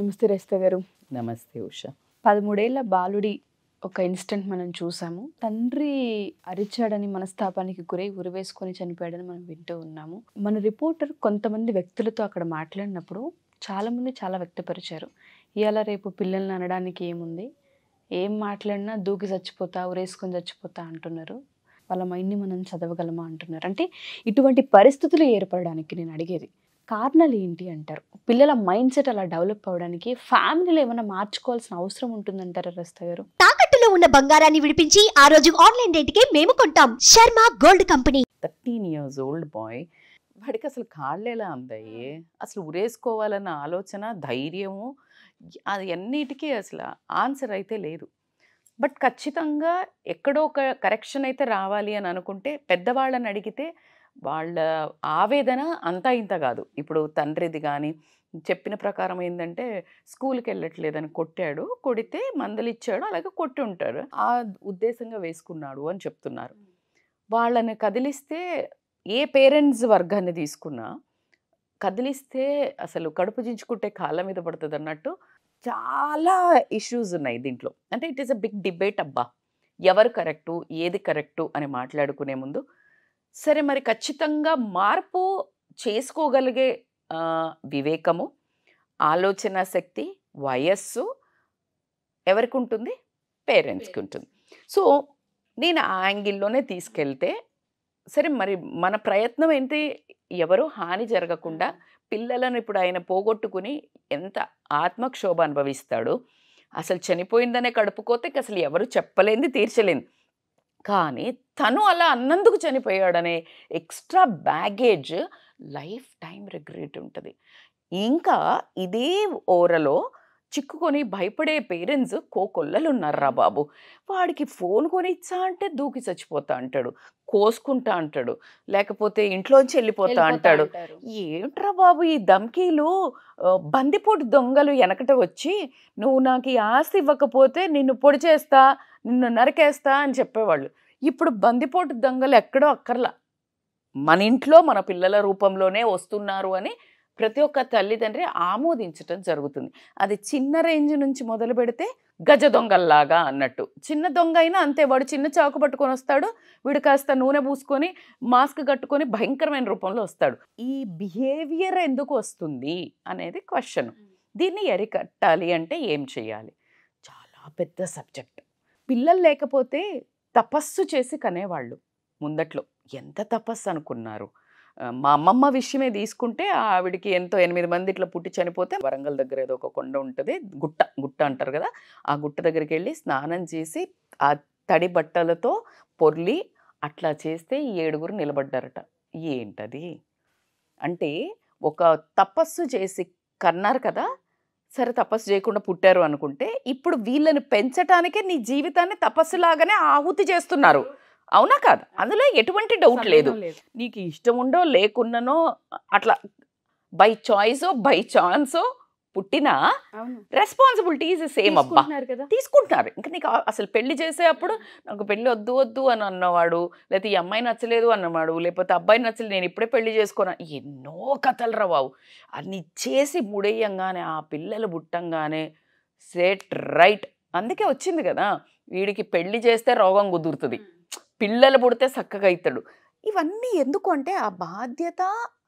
నమస్తే రేస్త గారు నమస్తే ఉష పదమూడేళ్ల బాలుడి ఒక ఇన్స్టెంట్ మనం చూసాము తండ్రి అరిచాడని మనస్తాపానికి గురై ఉరివేసుకొని చనిపోయాడని మనం వింటూ ఉన్నాము మన రిపోర్టర్ కొంతమంది వ్యక్తులతో అక్కడ మాట్లాడినప్పుడు చాలామంది చాలా వ్యక్తపరిచారు ఇవాళ రేపు పిల్లల్ని అనడానికి ఏముంది ఏం మాట్లాడినా దూకి చచ్చిపోతా ఉరేసుకొని చచ్చిపోతా అంటున్నారు వాళ్ళ మైండ్ని మనం చదవగలమా అంటున్నారు అంటే ఇటువంటి పరిస్థితులు ఏర్పడడానికి నేను అడిగేది కారణాలు ఏంటి అంటారు పిల్లల మైండ్ సెట్ అలా డెవలప్ అవడానికి ఫ్యామిలీలో ఏమైనా మార్చుకోవాల్సిన అవసరం ఉంటుందంటారా రస్తా గారు తాకట్టులో ఉన్న బంగారాన్ని విడిపించి ఆ రోజు ఆన్లైన్ రేటుకే మేము కొంటాం Sharma gold company thirteen years old boy వాడికి అసలు కాళ్ళేలా అందాయి అసలు ఉరేసుకోవాలన్న ఆలోచన ధైర్యము అది అన్నిటికీ అసలు ఆన్సర్ అయితే లేదు బట్ ఖచ్చితంగా ఎక్కడో ఒక కరెక్షన్ అయితే రావాలి అని అనుకుంటే పెద్దవాళ్ళని అడిగితే వాళ్ళ ఆవేదన అంతా ఇంత కాదు ఇప్పుడు తండ్రిది కానీ చెప్పిన ప్రకారం ఏంటంటే స్కూల్కి వెళ్ళట్లేదని కొట్టాడు కొడితే ఇచ్చాడు అలాగే కొట్టి ఉంటాడు ఆ ఉద్దేశంగా వేసుకున్నాడు అని చెప్తున్నారు వాళ్ళని కదిలిస్తే ఏ పేరెంట్స్ వర్గాన్ని తీసుకున్నా కదిలిస్తే అసలు కడుపు దించుకుంటే కాళ్ళ మీద పడుతుంది అన్నట్టు చాలా ఇష్యూస్ ఉన్నాయి దీంట్లో అంటే it is a big debate అబ్బా ఎవరు కరెక్టు ఏది కరెక్టు అని మాట్లాడుకునే ముందు సరే మరి ఖచ్చితంగా మార్పు చేసుకోగలిగే వివేకము ఆలోచన శక్తి వయస్సు ఎవరికి ఉంటుంది పేరెంట్స్కి ఉంటుంది సో నేను ఆ యాంగిల్లోనే తీసుకెళ్తే సరే మరి మన ప్రయత్నం ఏంటి ఎవరు హాని జరగకుండా పిల్లలను ఇప్పుడు ఆయన పోగొట్టుకుని ఎంత ఆత్మక్షోభ అనుభవిస్తాడు అసలు చనిపోయిందనే కడుపుకోతే అసలు ఎవరు చెప్పలేంది తీర్చలేదు కానీ తను అలా అన్నందుకు చనిపోయాడనే extra baggage lifetime regret ఉంటుంది ఇంకా ఇదే ఓరలో చిక్కుకొని భయపడే పేరెంట్స్ కోకొల్లలు ఉన్నారా బాబు వాడికి ఫోన్ కొని ఇచ్చా అంటే దూకి చచ్చిపోతా అంటాడు కోసుకుంటా అంటాడు లేకపోతే ఇంట్లోంచి వెళ్ళిపోతా అంటాడు ఏంట్రా బాబు ఈ ధమ్కీలు బందిపోటు దొంగలు వెనకట వచ్చి నువ్వు నాకు ఈ ఆస్తి ఇవ్వకపోతే నిన్ను పొడి చేస్తా నిన్ను నరికేస్తా అని చెప్పేవాళ్ళు ఇప్పుడు బందిపోటు దొంగలు ఎక్కడో అక్కర్లా మన ఇంట్లో మన పిల్లల రూపంలోనే వస్తున్నారు అని ప్రతి ఒక్క తల్లిదండ్రి ఆమోదించటం జరుగుతుంది అది చిన్న రేంజ్ నుంచి మొదలు పెడితే గజ దొంగల్లాగా అన్నట్టు చిన్న దొంగ అయినా అంతే వాడు చిన్న చాకు పట్టుకొని వస్తాడు వీడు కాస్త నూనె పూసుకొని మాస్క్ కట్టుకొని భయంకరమైన రూపంలో వస్తాడు ఈ బిహేవియర్ ఎందుకు వస్తుంది అనేది క్వశ్చన్ దీన్ని ఎరికట్టాలి అంటే ఏం చేయాలి చాలా పెద్ద సబ్జెక్ట్ పిల్లలు లేకపోతే తపస్సు చేసి కనేవాళ్ళు ముందట్లో ఎంత తపస్సు అనుకున్నారు మా అమ్మమ్మ విషయమే తీసుకుంటే ఆవిడికి ఎంతో ఎనిమిది మంది ఇట్లా పుట్టి చనిపోతే వరంగల్ దగ్గర ఏదో ఒక కొండ ఉంటుంది గుట్ట గుట్ట అంటారు కదా ఆ గుట్ట దగ్గరికి వెళ్ళి స్నానం చేసి ఆ తడి బట్టలతో పొర్లి అట్లా చేస్తే ఏడుగురు నిలబడ్డారట ఏంటది అంటే ఒక తపస్సు చేసి కన్నారు కదా సరే తపస్సు చేయకుండా పుట్టారు అనుకుంటే ఇప్పుడు వీళ్ళని పెంచటానికే నీ జీవితాన్ని తపస్సులాగానే ఆహుతి చేస్తున్నారు అవునా కాదు అందులో ఎటువంటి డౌట్ లేదు నీకు ఇష్టం ఉండో లేకున్ననో అట్లా బై చాయిస్ బై ఛాన్సో పుట్టినా రెస్పాన్సిబిలిటీస్ సేమ్ అబ్బా తీసుకుంటున్నారు ఇంకా నీకు అసలు పెళ్లి చేసేటప్పుడు నాకు పెళ్లి వద్దు వద్దు అని అన్నవాడు లేకపోతే ఈ అమ్మాయి నచ్చలేదు అన్నవాడు లేకపోతే అబ్బాయి నచ్చలేదు నేను ఇప్పుడే పెళ్లి చేసుకున్నా ఎన్నో కథలు రా అన్ని చేసి ముడేయంగానే ఆ పిల్లలు పుట్టంగానే సెట్ రైట్ అందుకే వచ్చింది కదా వీడికి పెళ్లి చేస్తే రోగం కుదురుతుంది పిల్లలు పుడితే చక్కగా అవుతాడు ఇవన్నీ ఎందుకు అంటే ఆ బాధ్యత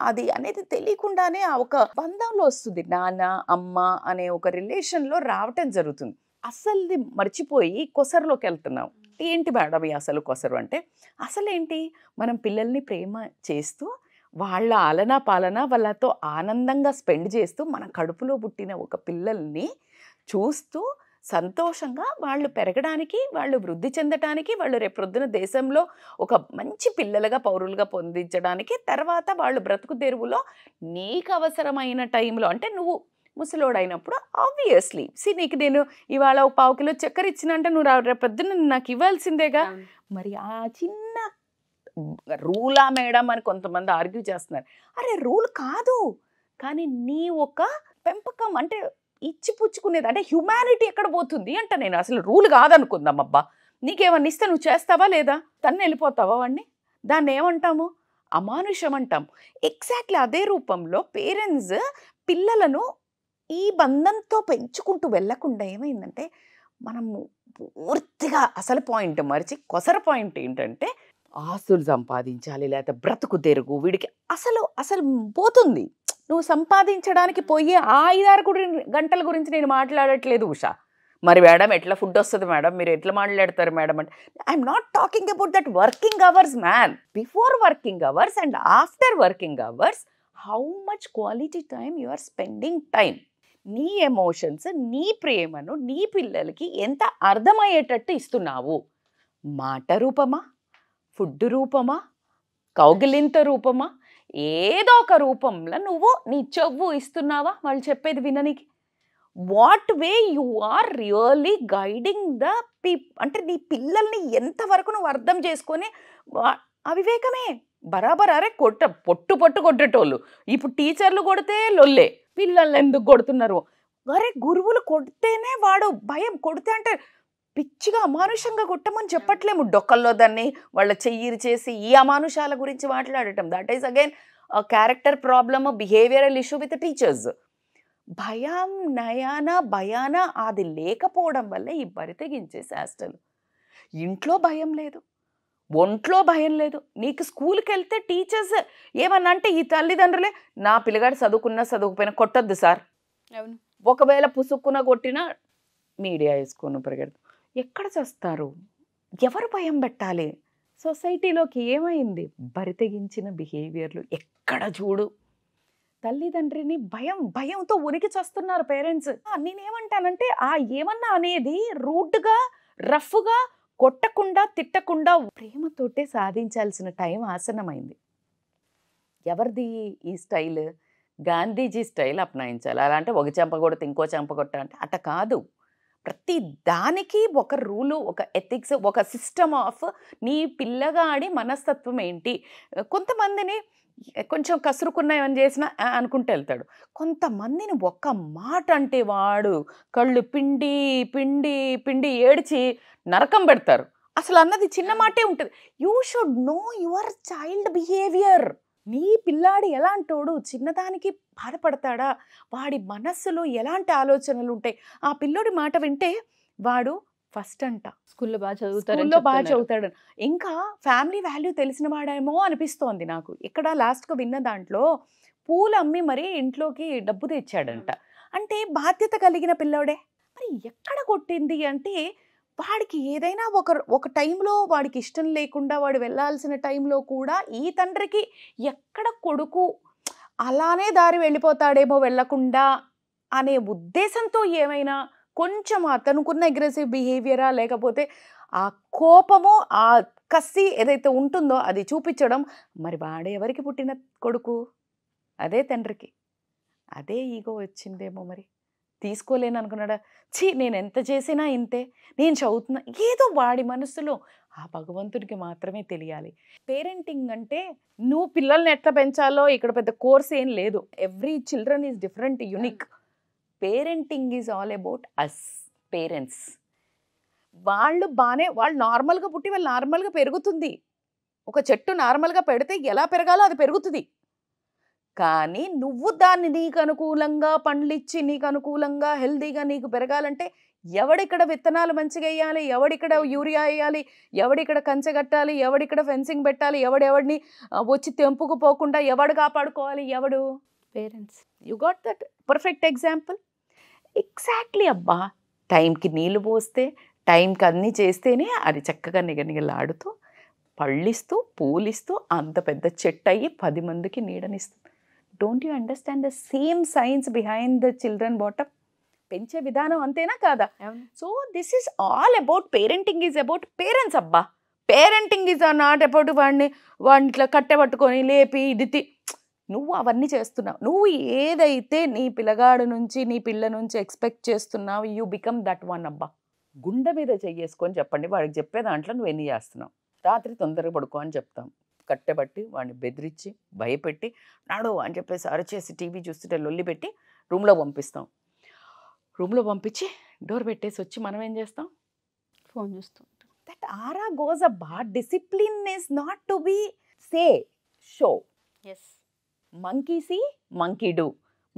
అది అనేది తెలియకుండానే ఆ ఒక బంధంలో వస్తుంది నాన్న అమ్మ అనే ఒక రిలేషన్లో రావటం జరుగుతుంది అసలుది మర్చిపోయి కొసరులోకి వెళ్తున్నాం ఏంటి మేడం అసలు కొసరు అంటే అసలేంటి మనం పిల్లల్ని ప్రేమ చేస్తూ వాళ్ళ ఆలనా పాలన వాళ్ళతో ఆనందంగా స్పెండ్ చేస్తూ మన కడుపులో పుట్టిన ఒక పిల్లల్ని చూస్తూ సంతోషంగా వాళ్ళు పెరగడానికి వాళ్ళు వృద్ధి చెందటానికి వాళ్ళు రేపొద్దున దేశంలో ఒక మంచి పిల్లలుగా పౌరులుగా పొందించడానికి తర్వాత వాళ్ళు బ్రతుకు తెరువులో నీకు అవసరమైన టైంలో అంటే నువ్వు ముసలోడైనప్పుడు ఆబ్వియస్లీ సి నీకు నేను ఇవాళ ఒక పావు కిలో చక్కెర ఇచ్చినంటే నువ్వు రేపొద్దున నాకు ఇవ్వాల్సిందేగా మరి ఆ చిన్న రూలా మేడం అని కొంతమంది ఆర్గ్యూ చేస్తున్నారు అరే రూల్ కాదు కానీ నీ ఒక పెంపకం అంటే ఇచ్చి పుచ్చుకునేది అంటే హ్యుమానిటీ ఎక్కడ పోతుంది అంట నేను అసలు రూల్ కాదనుకుందాం అబ్బా నీకేమన్నా ఇస్తే నువ్వు చేస్తావా లేదా తన్ను వెళ్ళిపోతావా వాడిని దాన్ని ఏమంటాము అమానుషం అంటాం ఎగ్జాక్ట్లీ అదే రూపంలో పేరెంట్స్ పిల్లలను ఈ బంధంతో పెంచుకుంటూ వెళ్లకుండా ఏమైందంటే మనము పూర్తిగా అసలు పాయింట్ మరిచి కొసర పాయింట్ ఏంటంటే ఆస్తులు సంపాదించాలి లేకపోతే బ్రతుకు తెరుగు వీడికి అసలు అసలు పోతుంది నువ్వు సంపాదించడానికి పోయే ఆ ఐదారు గంటల గురించి నేను మాట్లాడట్లేదు ఉషా మరి మేడం ఎట్లా ఫుడ్ వస్తుంది మేడం మీరు ఎట్లా మాట్లాడతారు మేడం అంటే I'm not talking about that working hours man before working hours and after working hours how much quality time you are spending time నీ ఎమోషన్స్ నీ ప్రేమను నీ పిల్లలకి ఎంత అర్థమయ్యేటట్టు ఇస్తున్నావు మాట రూపమా ఫుడ్ రూపమా కౌగిలింత రూపమా ఏదో ఒక రూపంలో నువ్వు నీ చెవు ఇస్తున్నావా వాళ్ళు చెప్పేది విననికి what way you are really guiding the పీ అంటే నీ పిల్లల్ని ఎంతవరకు నువ్వు అర్థం చేసుకొని అవివేకమే బరాబర్ అరే కొట్ట పొట్టు పొట్టు కొట్టేటోళ్ళు ఇప్పుడు టీచర్లు కొడితే లొల్లే పిల్లల్ని ఎందుకు కొడుతున్నారు అరే గురువులు కొడితేనే వాడు భయం కొడితే అంటే పిచ్చిగా అమానుషంగా కొట్టమని చెప్పట్లేము డొక్కల్లో దాన్ని వాళ్ళ చెయ్యిరు చేసి ఈ అమానుషాల గురించి మాట్లాడటం that is again character problem behavioural issue with teachers భయం నయాన భయాన అది లేకపోవడం వల్ల ఈ బరి తెగించే శాస్టలు ఇంట్లో భయం లేదు ఒంట్లో భయం లేదు నీకు స్కూల్కి వెళ్తే టీచర్స్ ఏమన్నా అంటే ఈ తల్లిదండ్రులే నా పిల్లగాడు చదువుకున్నా చదువుకుపోయినా కొట్టద్దు సార్ ఒకవేళ పుసుక్కున కొట్టినా మీడియా వేసుకొని పరిగెడతాం ఎక్కడ చేస్తారు ఎవరు భయం పెట్టాలి సొసైటీలోకి ఏమైంది బరితెగించిన బిహేవియర్లు ఎక్కడ చూడు తల్లిదండ్రిని భయం భయంతో ఉనికి చేస్తున్నారు పేరెంట్స్ నేనేమంటానంటే ఆ ఏమన్నా అనేది రూడ్గా రఫ్గా కొట్టకుండా తిట్టకుండా ప్రేమతోటే సాధించాల్సిన టైం ఆసనమైంది ఎవరిది ఈ స్టైల్ గాంధీజీ స్టైల్ అప్నాయించాలి అలా అంటే ఒక చెంప కొడితే ఇంకో చెంప కొట్ట అంటే అట కాదు ప్రతి దానికి ఒక రూలు ఒక ఎథిక్స్ ఒక సిస్టమ్ ఆఫ్ నీ పిల్లగాడి మనస్తత్వం ఏంటి కొంతమందిని కొంచెం కసురుకున్న ఏమని చేసినా అనుకుంటూ వెళ్తాడు కొంతమందిని ఒక్క మాట అంటే వాడు కళ్ళు పిండి పిండి పిండి ఏడిచి నరకం పెడతారు అసలు అన్నది చిన్న మాటే ఉంటుంది you should know your child behaviour నీ పిల్లాడు ఎలాంటోడు చిన్నదానికి బాధపడతాడా వాడి మనస్సులో ఎలాంటి ఆలోచనలు ఉంటాయి ఆ పిల్లోడి మాట వింటే వాడు ఫస్ట్ అంట స్కూల్లో బాగా చదువుతాడు స్కూల్లో బాగా చదువుతాడు ఇంకా ఫ్యామిలీ వాల్యూ తెలిసిన వాడేమో అనిపిస్తోంది నాకు ఇక్కడ లాస్ట్గా విన్న దాంట్లో పూలు అమ్మి మరీ ఇంట్లోకి డబ్బు తెచ్చాడంట అంటే బాధ్యత కలిగిన పిల్లోడే మరి ఎక్కడ కొట్టింది అంటే వాడికి ఏదైనా ఒక ఒక టైంలో వాడికి ఇష్టం లేకుండా వాడు వెళ్ళాల్సిన టైంలో కూడా ఈ తండ్రికి ఎక్కడ కొడుకు అలానే దారి వెళ్ళిపోతాడేమో వెళ్ళకుండా అనే ఉద్దేశంతో ఏమైనా కొంచెం అతనుకున్న అగ్రెసివ్ బిహేవియరా లేకపోతే ఆ కోపము ఆ కసి ఏదైతే ఉంటుందో అది చూపించడం మరి వాడే ఎవరికి పుట్టిన కొడుకు అదే తండ్రికి అదే ఈగో వచ్చిందేమో మరి తీసుకోలేను అనుకున్నాడు ఛీ నేను ఎంత చేసినా ఇంతే నేను చదువుతున్నా ఏదో వాడి మనసులో ఆ భగవంతుడికి మాత్రమే తెలియాలి పేరెంటింగ్ అంటే నువ్వు పిల్లల్ని ఎట్లా పెంచాలో ఇక్కడ పెద్ద కోర్స్ ఏం లేదు every children is different unique parenting is all about us parents వాళ్ళు బాగానే వాళ్ళు నార్మల్గా పుట్టి వాళ్ళు నార్మల్గా పెరుగుతుంది ఒక చెట్టు నార్మల్గా పెడితే ఎలా పెరగాలో అది పెరుగుతుంది కానీ నువ్వు దాన్ని నీకు అనుకూలంగా పండ్లిచ్చి నీకు అనుకూలంగా హెల్దీగా నీకు పెరగాలంటే ఎవడిక్కడ విత్తనాలు మంచిగా వేయాలి ఎవడిక్కడ యూరియా వేయాలి ఎవడిక్కడ కంచె కట్టాలి ఎవడిక్కడ ఫెన్సింగ్ పెట్టాలి ఎవడెవడిని వచ్చి తెంపుకుపోకుండా ఎవడు కాపాడుకోవాలి ఎవడు parents you got that perfect example exactly అబ్బా టైంకి నీళ్ళు పోస్తే టైంకి అన్నీ చేస్తేనే అది చక్కగా నిగనిగలాడుతూ పళ్ళిస్తూ పూలిస్తూ అంత పెద్ద చెట్టు అయ్యి పది మందికి నీడనిస్తుంది don't you understand the same science behind the children బాటప్ పెంచే విధానం అంతేనా కాదా so this is all about parenting is about parents అబ్బా పేరెంటింగ్ ఈజ్ నాట్ అబౌట్ వాడిని వాడిని ఇట్లా పట్టుకొని లేపి ఇది నువ్వు అవన్నీ చేస్తున్నావు నువ్వు ఏదైతే నీ పిల్లగాడు నుంచి నీ పిల్ల నుంచి ఎక్స్పెక్ట్ చేస్తున్నావు యూ బికమ్ దట్ వన్ అబ్బా గుండె మీద చెయ్యేసుకొని చెప్పండి వాడికి చెప్పే దాంట్లో నువ్వు ఎన్ని చేస్తున్నావు రాత్రి తొందరగా పడుకో అని చెప్తాం కట్టబట్టి వాడిని బెదిరించి భయపెట్టి నాడు అని చెప్పేసి అరచేసి టీవీ చూస్తుంటే లొల్లి పెట్టి రూమ్లో పంపిస్తాం రూమ్లో పంపించి డోర్ పెట్టేసి వచ్చి మనం ఏం చేస్తాం ఫోన్ ఉంటాం that are a bad discipline is not to be say show as monkey see monkey do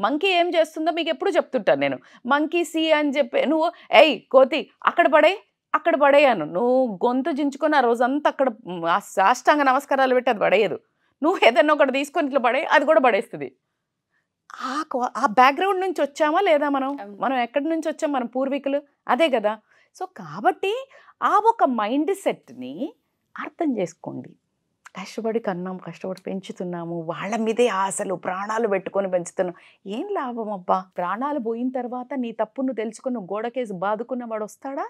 monkey ఏం చేస్తుందో మీకు ఎప్పుడు చెప్తుంటాను నేను మంకీ సి అని చెప్పి నువ్వు ఎయ్ కోతి అక్కడ పడే అక్కడ పడేయాను నువ్వు గొంతు జించుకొని ఆ రోజంతా అక్కడ సాష్టాంగ నమస్కారాలు పెట్టి అది పడేయదు నువ్వు ఏదన్నా ఒకటి తీసుకొని ఇట్లా పడే అది కూడా పడేస్తుంది ఆ ఆ బ్యాక్గ్రౌండ్ నుంచి వచ్చామా లేదా మనం మనం ఎక్కడి నుంచి వచ్చాం మన పూర్వీకులు అదే కదా సో కాబట్టి ఆ ఒక మైండ్ సెట్ని అర్థం చేసుకోండి కష్టపడి కన్నాం కష్టపడి పెంచుతున్నాము వాళ్ళ మీదే ఆశలు ప్రాణాలు పెట్టుకొని పెంచుతున్నాం ఏం లాభం అబ్బా ప్రాణాలు పోయిన తర్వాత నీ తప్పును తెలుసుకుని గోడకేసి బాదుకున్న వాడు వస్తాడా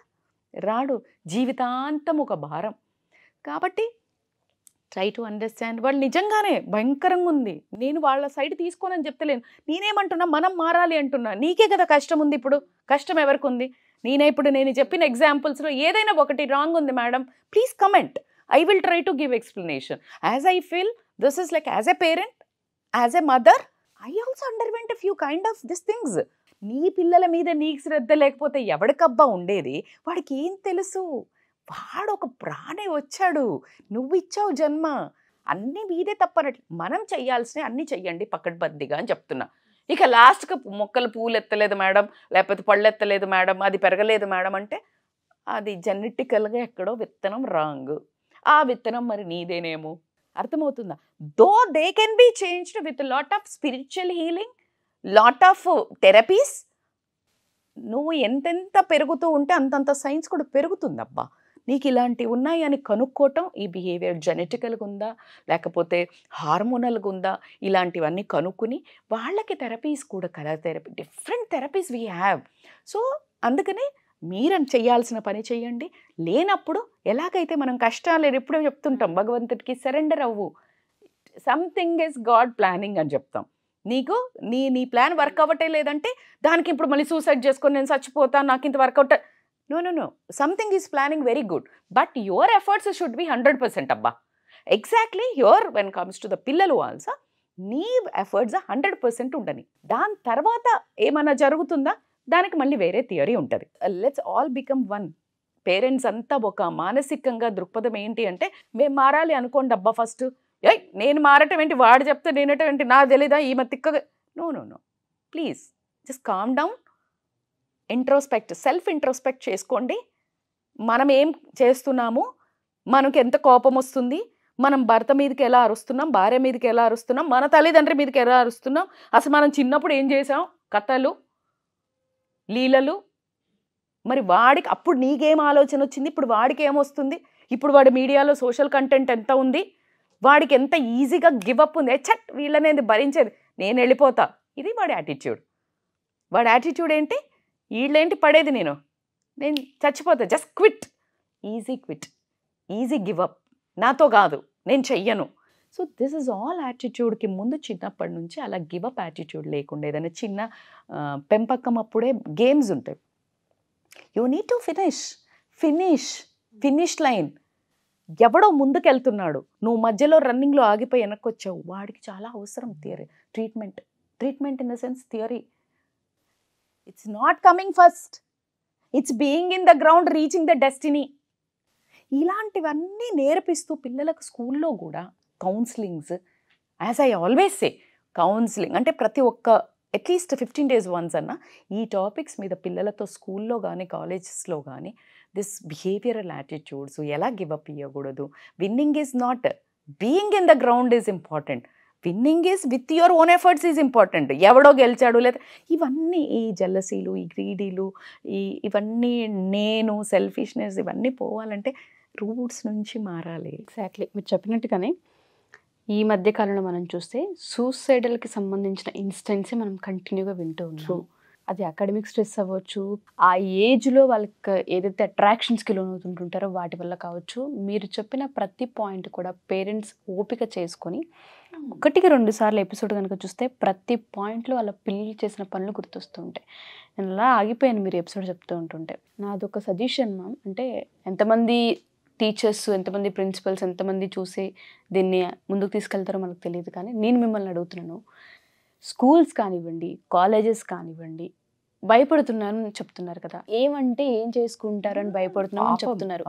రాడు జీవితాంతం ఒక భారం కాబట్టి ట్రై టు అండర్స్టాండ్ వాళ్ళు నిజంగానే భయంకరంగా ఉంది నేను వాళ్ళ సైడ్ తీసుకోనని చెప్తలేను నేనేమంటున్నా మనం మారాలి అంటున్నా నీకే కదా కష్టం ఉంది ఇప్పుడు కష్టం ఎవరికి ఉంది నేనే ఇప్పుడు నేను చెప్పిన ఎగ్జాంపుల్స్లో ఏదైనా ఒకటి రాంగ్ ఉంది madam please comment I will try to give explanation as I feel this is like as a parent as a mother I also underwent few kind of this things నీ పిల్లల మీద నీకు శ్రద్ధ లేకపోతే ఎవడికబ్బా ఉండేది వాడికి ఏం తెలుసు వాడు ఒక ప్రాణే వచ్చాడు నువ్వు ఇచ్చావు జన్మ అన్నీ మీదే తప్పనట్లు మనం చేయాల్సినవి అన్నీ చెయ్యండి పక్కడబద్దిగా అని చెప్తున్నా ఇక లాస్ట్గా మొక్కలు పూలు ఎత్తలేదు మేడం లేకపోతే పళ్ళు ఎత్తలేదు మేడం అది పెరగలేదు మేడం అంటే అది జెనెటికల్గా ఎక్కడో విత్తనం రాంగ్ ఆ విత్తనం మరి నీదేనేమో అర్థమవుతుందా though they can be changed with lot of spiritual healing lot of therapies నువ్వు ఎంతెంత పెరుగుతూ ఉంటే అంతంత సైన్స్ కూడా పెరుగుతుందబ్బా నీకు ఇలాంటివి ఉన్నాయి అని కనుక్కోవటం ఈ బిహేవియర్ జెనెటికల్గా ఉందా లేకపోతే హార్మోనల్గా ఉందా ఇలాంటివన్నీ కనుక్కుని వాళ్ళకి థెరపీస్ కూడా colour therapy different therapies we have so అందుకనే మీరు చేయాల్సిన పని చేయండి లేనప్పుడు ఎలాగైతే మనం కష్టాలు ఎప్పుడో చెప్తుంటాం భగవంతుడికి సరెండర్ అవ్వు సంథింగ్ ఇస్ గాడ్ ప్లానింగ్ అని చెప్తాం నీకు నీ నీ ప్లాన్ వర్క్ అవ్వటే లేదంటే దానికి ఇప్పుడు మళ్ళీ సూసైడ్ చేసుకొని నేను చచ్చిపోతాను నాకు ఇంత workout no no no something is planning very good but your efforts should be hundred percent అబ్బా exactly your when comes to the పిల్లలు ఆల్సో నీ ఎఫర్ట్స్ హండ్రెడ్ పర్సెంట్ ఉండని దాని తర్వాత ఏమైనా జరుగుతుందా దానికి మళ్ళీ వేరే థియరీ ఉంటుంది let's all become one parents అంతా ఒక మానసికంగా దృక్పథం ఏంటి అంటే మేము మారాలి అనుకోండి అబ్బా ఫస్ట్ ఏయ్ నేను మారటం ఏంటి వాడు చెప్తే నేనటం ఏంటి నాకు తెలీదా ఈమె తిక్కగా no no no please just calm down introspect self introspect చేసుకోండి మనం ఏం చేస్తున్నాము మనకి ఎంత కోపం వస్తుంది మనం భర్త మీదకి ఎలా అరుస్తున్నాం భార్య మీదకి ఎలా అరుస్తున్నాం మన తల్లిదండ్రి మీదకి ఎలా అరుస్తున్నాం అసలు మనం చిన్నప్పుడు ఏం చేసాం కథలు లీలలు మరి వాడికి అప్పుడు నీకేం ఆలోచన వచ్చింది ఇప్పుడు వాడికి ఏమొస్తుంది ఇప్పుడు వాడి మీడియాలో సోషల్ కంటెంట్ ఎంత ఉంది వాడికి ఎంత ఈజీగా గివ్ అప్ ఉంది చట్ వీళ్ళనేది భరించేది నేను వెళ్ళిపోతా ఇది వాడి యాటిట్యూడ్ వాడి యాటిట్యూడ్ ఏంటి వీళ్ళేంటి పడేది నేను నేను చచ్చిపోతా just quit easy quit easy give up నాతో కాదు నేను చెయ్యను సో దిస్ ఇస్ ఆల్ యాటిట్యూడ్కి ముందు చిన్నప్పటి నుంచి అలా గివ్ అప్ యాటిట్యూడ్ లేకుండా ఏదైనా చిన్న పెంపకం అప్పుడే గేమ్స్ ఉంటాయి you need to finish finish finish line ఎవడో ముందుకెళ్తున్నాడు నువ్వు మధ్యలో రన్నింగ్లో ఆగిపోయి వెనక్కి వచ్చావు వాడికి చాలా అవసరం theory treatment treatment in the sense theory it's not coming first it's being in the ground reaching the destiny ఇలాంటివన్నీ నేర్పిస్తూ పిల్లలకు స్కూల్లో కూడా counsellings as I always say counselling అంటే ప్రతి ఒక్క అట్లీస్ట్ ఫిఫ్టీన్ డేస్ వన్స్ అన్న ఈ టాపిక్స్ మీద పిల్లలతో స్కూల్లో కానీ కాలేజెస్లో కానీ దిస్ బిహేవియరల్ యాటిట్యూడ్స్ ఎలా గివప్ ఇవ్వకూడదు winning is not being in the ground is important winning is with your own efforts is important ఎవడో గెలిచాడు లేదా ఇవన్నీ ఈ జలసీలు ఈ గ్రీడీలు ఈ ఇవన్నీ నేను సెల్ఫిష్నెస్ ఇవన్నీ పోవాలంటే రూట్స్ నుంచి మారాలి ఎగ్జాక్ట్లీ మీరు చెప్పినట్టుగానే ఈ మధ్య కాలంలో మనం చూస్తే సూసైడల్కి సంబంధించిన ఇన్స్టెన్సే మనం కంటిన్యూగా వింటూ ఉంటాం అది అకాడమిక్ స్ట్రెస్ అవ్వచ్చు ఆ ఏజ్లో వాళ్ళకి ఏదైతే అట్రాక్షన్స్కి లోనవుతుంటుంటారో వాటి వల్ల కావచ్చు మీరు చెప్పిన ప్రతి పాయింట్ కూడా పేరెంట్స్ ఓపిక చేసుకొని ఒకటికి రెండు సార్లు ఎపిసోడ్ కనుక చూస్తే ప్రతి పాయింట్లో వాళ్ళ పిల్లలు చేసిన పనులు గుర్తొస్తూ ఉంటాయి నేను అలా ఆగిపోయాను మీరు ఎపిసోడ్ చెప్తూ ఉంటుంటే నాదొక సజెషన్ మ్యామ్ అంటే ఎంతమంది టీచర్స్ ఎంతమంది ప్రిన్సిపల్స్ ఎంతమంది చూసి దీన్ని ముందుకు తీసుకెళ్తారో మనకు తెలియదు కానీ నేను మిమ్మల్ని అడుగుతున్నాను స్కూల్స్ కానివ్వండి కాలేజెస్ కానివ్వండి భయపడుతున్నారు అని చెప్తున్నారు కదా ఏమంటే ఏం చేసుకుంటారు అని భయపడుతున్నాం అని చెప్తున్నారు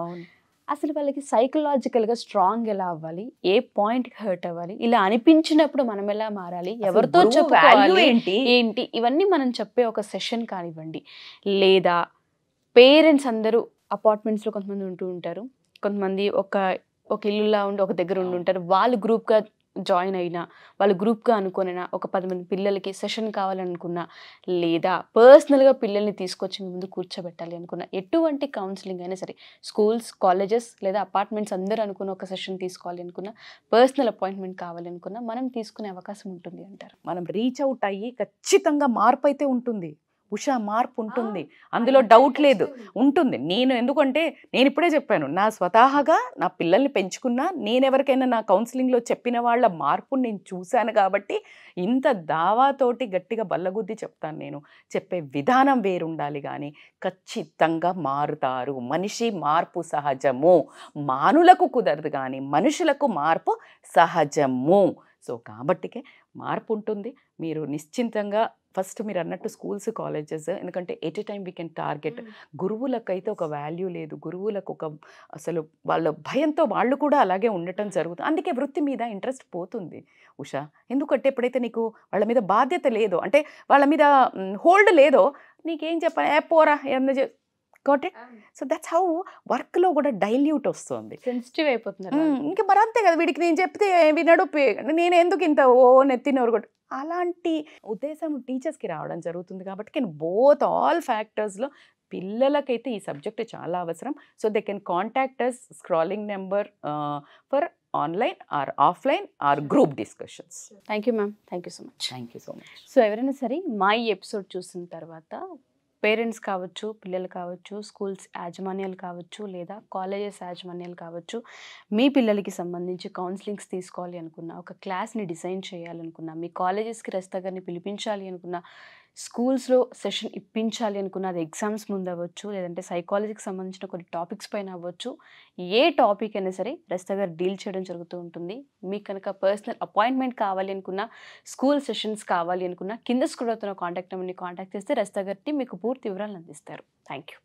అసలు వాళ్ళకి సైకలాజికల్గా స్ట్రాంగ్ ఎలా అవ్వాలి ఏ పాయింట్కి హర్ట్ అవ్వాలి ఇలా అనిపించినప్పుడు మనం ఎలా మారాలి ఎవరితో చెప్పాలి ఏంటి ఏంటి ఇవన్నీ మనం చెప్పే ఒక సెషన్ కానివ్వండి లేదా పేరెంట్స్ అందరూ అపార్ట్మెంట్స్లో కొంతమంది ఉంటూ ఉంటారు కొంతమంది ఒక ఒక ఇల్లులా ఉండి ఒక దగ్గర ఉండి ఉంటారు వాళ్ళు గ్రూప్గా జాయిన్ అయినా వాళ్ళు గ్రూప్గా అనుకునైనా ఒక పది మంది పిల్లలకి సెషన్ కావాలనుకున్నా లేదా పర్సనల్గా పిల్లల్ని తీసుకొచ్చి ముందు కూర్చోబెట్టాలి అనుకున్నా ఎటువంటి కౌన్సిలింగ్ అయినా సరే స్కూల్స్ కాలేజెస్ లేదా అపార్ట్మెంట్స్ అందరూ అనుకున్న ఒక సెషన్ తీసుకోవాలి అనుకున్నా పర్సనల్ అపాయింట్మెంట్ కావాలి అనుకున్నా మనం తీసుకునే అవకాశం ఉంటుంది అంటారు మనం రీచ్ అవుట్ అయ్యి ఖచ్చితంగా మార్పు అయితే ఉంటుంది ఉషా మార్పు ఉంటుంది అందులో డౌట్ లేదు ఉంటుంది నేను ఎందుకంటే నేను ఇప్పుడే చెప్పాను నా స్వతహాగా నా పిల్లల్ని పెంచుకున్నా నేను ఎవరికైనా నా కౌన్సిలింగ్లో చెప్పిన వాళ్ళ మార్పుని నేను చూశాను కాబట్టి ఇంత దావాతోటి గట్టిగా బల్లగుద్ది చెప్తాను నేను చెప్పే విధానం వేరుండాలి కానీ ఖచ్చితంగా మారుతారు మనిషి మార్పు సహజము మానులకు కుదరదు కానీ మనుషులకు మార్పు సహజము సో కాబట్టికే మార్పు ఉంటుంది మీరు నిశ్చింతంగా ఫస్ట్ మీరు అన్నట్టు స్కూల్స్ కాలేజెస్ ఎందుకంటే at a time we can target గురువులకైతే ఒక వాల్యూ లేదు గురువులకు ఒక అసలు వాళ్ళ భయంతో వాళ్ళు కూడా అలాగే ఉండటం జరుగుతుంది అందుకే వృత్తి మీద ఇంట్రెస్ట్ పోతుంది ఉషా ఎందుకంటే ఎప్పుడైతే నీకు వాళ్ళ మీద బాధ్యత లేదో అంటే వాళ్ళ మీద హోల్డ్ లేదో నీకేం చెప్పాలి ఏ పోరా ఎంత కాబట్టి సో దట్స్ హౌ వర్క్లో కూడా డైల్యూట్ వస్తుంది సెన్సిటివ్ అయిపోతుంది ఇంకా మరి అంతే కదా వీడికి నేను చెప్తే వినడు నేను ఎందుకు ఇంత ఓ నెత్తినోరు కూడా అలాంటి ఉద్దేశం టీచర్స్కి రావడం జరుగుతుంది కాబట్టి కెన్ బోత్ ఆల్ ఫ్యాక్టర్స్లో పిల్లలకైతే ఈ సబ్జెక్ట్ చాలా అవసరం so they can contact us scrolling number for online or offline or group discussions thank you ma'am thank you so much thank you so much so ఎవరైనా సరే మా ఈ ఎపిసోడ్ చూసిన తర్వాత పేరెంట్స్ కావచ్చు పిల్లలు కావచ్చు స్కూల్స్ యాజమాన్యాలు కావచ్చు లేదా కాలేజెస్ యాజమాన్యాలు కావచ్చు మీ పిల్లలకి సంబంధించి కౌన్సిలింగ్స్ తీసుకోవాలి అనుకున్నా ఒక క్లాస్ని డిజైన్ చేయాలనుకున్నా మీ కాలేజెస్కి రస్తా పిలిపించాలి అనుకున్నా స్కూల్స్లో సెషన్ ఇప్పించాలి అనుకున్న అది ఎగ్జామ్స్ ముందు అవ్వచ్చు లేదంటే సైకాలజీకి సంబంధించిన కొన్ని టాపిక్స్ పైన అవ్వచ్చు ఏ టాపిక్ అయినా సరే గారు డీల్ చేయడం జరుగుతూ ఉంటుంది మీకు కనుక పర్సనల్ అపాయింట్మెంట్ కావాలి అనుకున్న స్కూల్ సెషన్స్ కావాలి అనుకున్న కింద స్కూల్ అవుతున్న కాంటాక్ట్ నెంబర్ని కాంటాక్ట్ చేస్తే గారిని మీకు పూర్తి వివరాలు అందిస్తారు థ్యాంక్ యూ